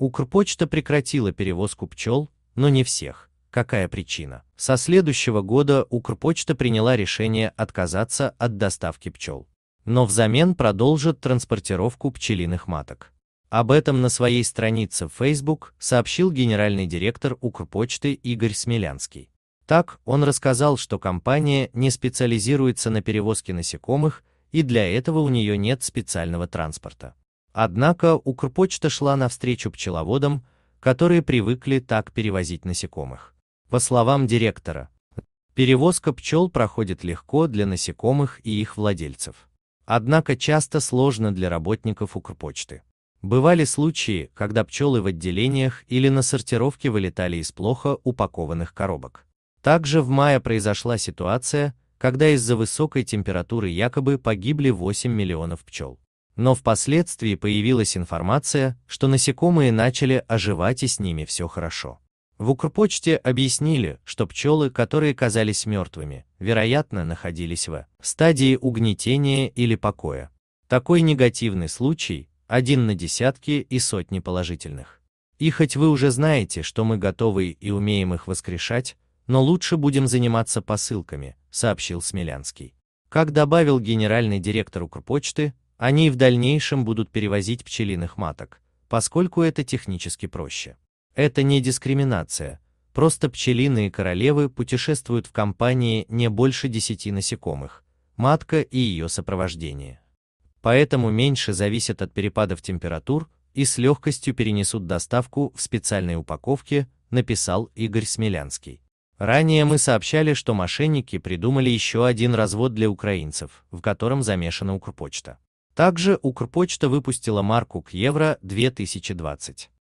Укрпочта прекратила перевозку пчел, но не всех. Какая причина? Со следующего года Укрпочта приняла решение отказаться от доставки пчел. Но взамен продолжит транспортировку пчелиных маток. Об этом на своей странице в Facebook сообщил генеральный директор Укрпочты Игорь Смелянский. Так, он рассказал, что компания не специализируется на перевозке насекомых, и для этого у нее нет специального транспорта. Однако Укрпочта шла навстречу пчеловодам, которые привыкли так перевозить насекомых. По словам директора, перевозка пчел проходит легко для насекомых и их владельцев. Однако часто сложно для работников Укрпочты. Бывали случаи, когда пчелы в отделениях или на сортировке вылетали из плохо упакованных коробок. Также в мае произошла ситуация, когда из-за высокой температуры якобы погибли 8 миллионов пчел но впоследствии появилась информация, что насекомые начали оживать и с ними все хорошо. В Укрпочте объяснили, что пчелы, которые казались мертвыми, вероятно, находились в стадии угнетения или покоя. Такой негативный случай – один на десятки и сотни положительных. И хоть вы уже знаете, что мы готовы и умеем их воскрешать, но лучше будем заниматься посылками, сообщил Смелянский. Как добавил генеральный директор Укрпочты, они и в дальнейшем будут перевозить пчелиных маток, поскольку это технически проще. Это не дискриминация, просто пчелиные королевы путешествуют в компании не больше 10 насекомых, матка и ее сопровождение. Поэтому меньше зависят от перепадов температур и с легкостью перенесут доставку в специальной упаковке, написал Игорь Смелянский. Ранее мы сообщали, что мошенники придумали еще один развод для украинцев, в котором замешана Укрпочта. Также Укрпочта выпустила марку к Евро 2020.